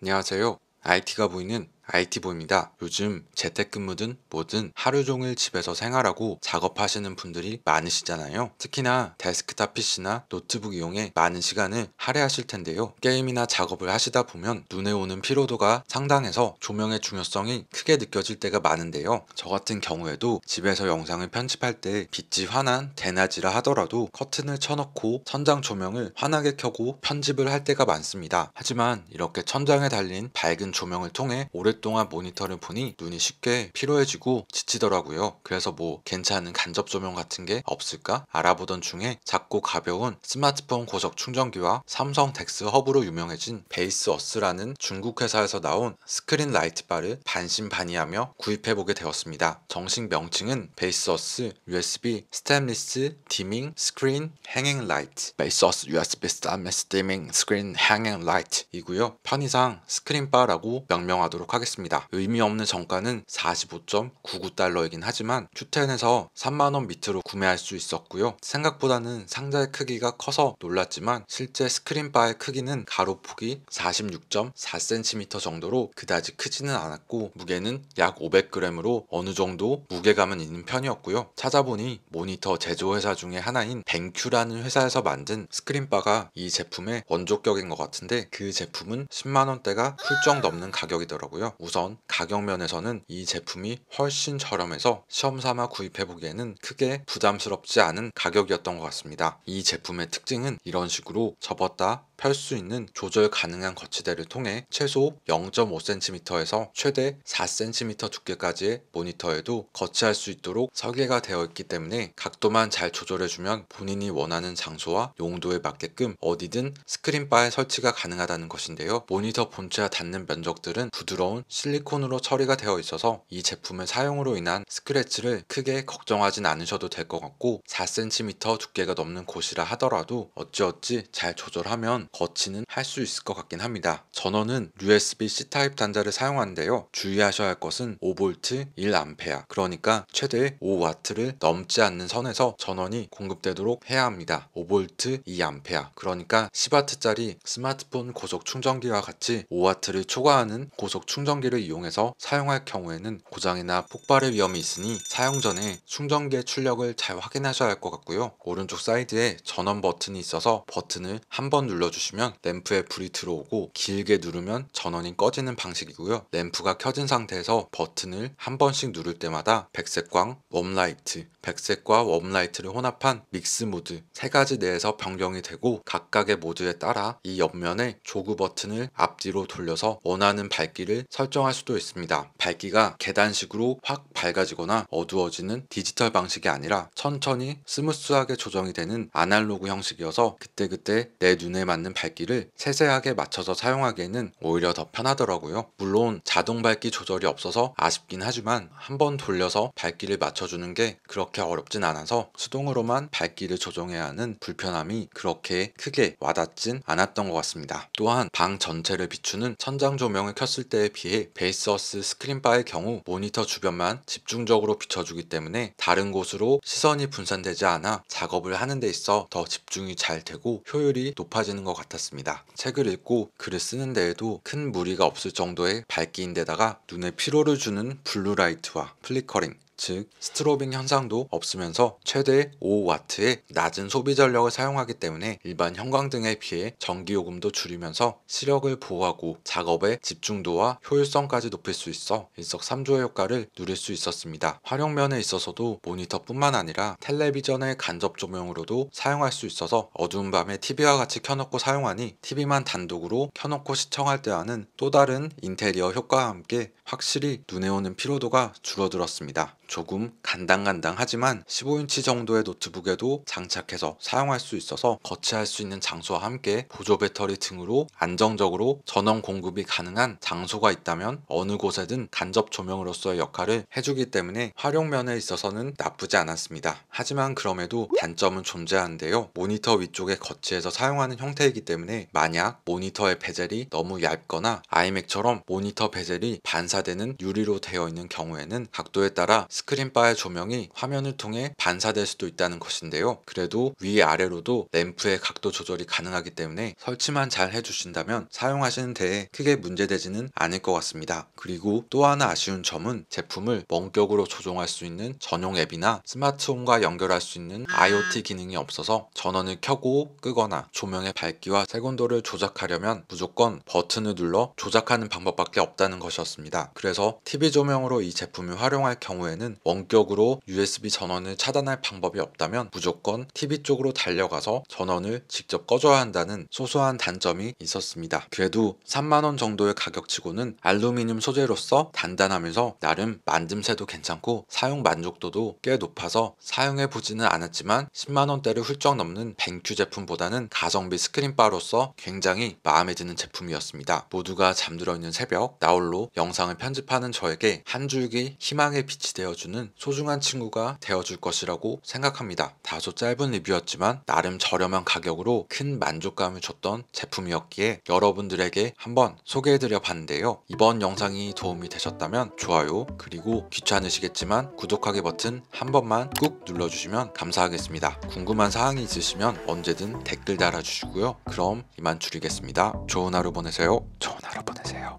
안녕하세요. IT가 보이는 IT보입니다. 요즘 재택근무든 뭐든 하루 종일 집에서 생활하고 작업하시는 분들이 많으시잖아요. 특히나 데스크탑 PC나 노트북 이용에 많은 시간을 할애하실 텐데요. 게임이나 작업을 하시다 보면 눈에 오는 피로도가 상당해서 조명의 중요성이 크게 느껴질 때가 많은데요. 저 같은 경우에도 집에서 영상을 편집할 때 빛이 환한 대낮이라 하더라도 커튼을 쳐놓고 천장 조명을 환하게 켜고 편집을 할 때가 많습니다. 하지만 이렇게 천장에 달린 밝은 조명을 통해 오래 오동안 모니터를 보니 눈이 쉽게 피로해지고 지치더라고요. 그래서 뭐 괜찮은 간접 조명 같은 게 없을까 알아보던 중에 작고 가벼운 스마트폰 고속 충전기와 삼성 덱스 허브로 유명해진 베이스 어스라는 중국 회사에서 나온 스크린 라이트바를 반신반의하며 구입해보게 되었습니다. 정식 명칭은 베이스 어스 USB 스탠리스 디밍 스크린 행잉 라이트 베이스 어스 USB 스탠리스 디밍 스크린 행잉 라이트이고요. 편의상 스크린바라고 명명하도록 하겠습니다. 하겠습니다. 의미 없는 정가는 45.99달러이긴 하지만 큐텐에서 3만원 밑으로 구매할 수 있었고요. 생각보다는 상자의 크기가 커서 놀랐지만 실제 스크린바의 크기는 가로폭이 46.4cm 정도로 그다지 크지는 않았고 무게는 약 500g으로 어느 정도 무게감은 있는 편이었고요. 찾아보니 모니터 제조회사 중에 하나인 뱅큐라는 회사에서 만든 스크린바가 이 제품의 원조격인 것 같은데 그 제품은 10만원대가 훌쩍 넘는 가격이더라고요. 우선 가격 면에서는 이 제품이 훨씬 저렴해서 시험 삼아 구입해보기에는 크게 부담스럽지 않은 가격이었던 것 같습니다. 이 제품의 특징은 이런 식으로 접었다 펼수 있는 조절 가능한 거치대를 통해 최소 0.5cm에서 최대 4cm 두께까지의 모니터에도 거치할 수 있도록 설계가 되어 있기 때문에 각도만 잘 조절해주면 본인이 원하는 장소와 용도에 맞게끔 어디든 스크린바에 설치가 가능하다는 것인데요. 모니터 본체와 닿는 면적들은 부드러운 실리콘으로 처리가 되어 있어서 이 제품의 사용으로 인한 스크래치를 크게 걱정하진 않으셔도 될 것 같고 4cm 두께가 넘는 곳이라 하더라도 어찌어찌 잘 조절하면 거치는 할 수 있을 것 같긴 합니다. 전원은 USB-C 타입 단자를 사용하는데요. 주의하셔야 할 것은 5V 1A 그러니까 최대 5W를 넘지 않는 선에서 전원이 공급되도록 해야 합니다. 5V 2A 그러니까 10W짜리 스마트폰 고속 충전기와 같이 5W를 초과하는 고속 충전기를 이용해서 사용할 경우에는 고장이나 폭발의 위험이 있으니 사용 전에 충전기의 출력을 잘 확인하셔야 할 것 같고요. 오른쪽 사이드에 전원 버튼이 있어서 버튼을 한번 눌러주시면 눌러주시면 램프에 불이 들어오고 길게 누르면 전원이 꺼지는 방식이고요. 램프가 켜진 상태에서 버튼을 한 번씩 누를 때마다 백색광, 웜라이트, 백색과 웜라이트를 혼합한 믹스 모드 세 가지 내에서 변경이 되고 각각의 모드에 따라 이 옆면에 조그 버튼을 앞뒤로 돌려서 원하는 밝기를 설정할 수도 있습니다. 밝기가 계단식으로 확 밝아지거나 어두워지는 디지털 방식이 아니라 천천히 스무스하게 조정이 되는 아날로그 형식이어서 그때그때 내 눈에 맞는 있는 밝기를 세세하게 맞춰서 사용하기에는 오히려 더 편하더라고요. 물론 자동 밝기 조절이 없어서 아쉽긴 하지만 한번 돌려서 밝기를 맞춰주는 게 그렇게 어렵진 않아서 수동으로만 밝기를 조정해야 하는 불편함이 그렇게 크게 와닿진 않았던 것 같습니다. 또한 방 전체를 비추는 천장 조명을 켰을 때에 비해 베이스어스 스크린바의 경우 모니터 주변만 집중적으로 비춰주기 때문에 다른 곳으로 시선이 분산되지 않아 작업을 하는 데 있어 더 집중이 잘 되고 효율이 높아지는 것 같습니다. 같았습니다. 책을 읽고 글을 쓰는 데에도 큰 무리가 없을 정도의 밝기인데다가 눈에 피로를 주는 블루라이트와 플리커링, 즉 스트로빙 현상도 없으면서 최대 5W의 낮은 소비 전력을 사용하기 때문에 일반 형광등에 비해 전기요금도 줄이면서 시력을 보호하고 작업의 집중도와 효율성까지 높일 수 있어 일석삼조의 효과를 누릴 수 있었습니다. 활용면에 있어서도 모니터뿐만 아니라 텔레비전의 간접 조명으로도 사용할 수 있어서 어두운 밤에 TV와 같이 켜놓고 사용하니 TV만 단독으로 켜놓고 시청할 때와는 또 다른 인테리어 효과와 함께 확실히 눈에 오는 피로도가 줄어들었습니다. 조금 간당간당하지만 15인치 정도의 노트북에도 장착해서 사용할 수 있어서 거치할 수 있는 장소와 함께 보조 배터리 등으로 안정적으로 전원 공급이 가능한 장소가 있다면 어느 곳에든 간접 조명으로서의 역할을 해주기 때문에 활용면에 있어서는 나쁘지 않았습니다. 하지만 그럼에도 단점은 존재하는데요. 모니터 위쪽에 거치해서 사용하는 형태이기 때문에 만약 모니터의 베젤이 너무 얇거나 아이맥처럼 모니터 베젤이 반사되는 유리로 되어 있는 경우에는 각도에 따라 스크린바의 조명이 화면을 통해 반사될 수도 있다는 것인데요. 그래도 위아래로도 램프의 각도 조절이 가능하기 때문에 설치만 잘 해주신다면 사용하시는 데에 크게 문제되지는 않을 것 같습니다. 그리고 또 하나 아쉬운 점은 제품을 원격으로 조종할 수 있는 전용 앱이나 스마트홈과 연결할 수 있는 IoT 기능이 없어서 전원을 켜고 끄거나 조명의 밝기와 색온도를 조작하려면 무조건 버튼을 눌러 조작하는 방법밖에 없다는 것이었습니다. 그래서 TV 조명으로 이 제품을 활용할 경우에는 경는 원격으로 USB 전원을 차단할 방법이 없다면 무조건 TV 쪽으로 달려가서 전원을 직접 꺼줘야 한다는 소소한 단점이 있었습니다. 그래도 3만원 정도의 가격치고는 알루미늄 소재로서 단단하면서 나름 만듦새도 괜찮고 사용 만족도도 꽤 높아서 사용해보지는 않았지만 10만원대를 훌쩍 넘는 뱅큐 제품보다는 가성비 스크린바로서 굉장히 마음에 드는 제품이었습니다. 모두가 잠들어 있는 새벽 나홀로 영상을 편집하는 저에게 한 줄기 희망의 빛이 되어 알려주는 소중한 친구가 되어줄 것이라고 생각합니다. 다소 짧은 리뷰였지만 나름 저렴한 가격으로 큰 만족감을 줬던 제품이었기에 여러분들에게 한번 소개해드려 봤는데요. 이번 영상이 도움이 되셨다면 좋아요 그리고 귀찮으시겠지만 구독하기 버튼 한 번만 꾹 눌러주시면 감사하겠습니다. 궁금한 사항이 있으시면 언제든 댓글 달아주시고요. 그럼 이만 줄이겠습니다. 좋은 하루 보내세요. 좋은 하루 보내세요.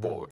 뭐.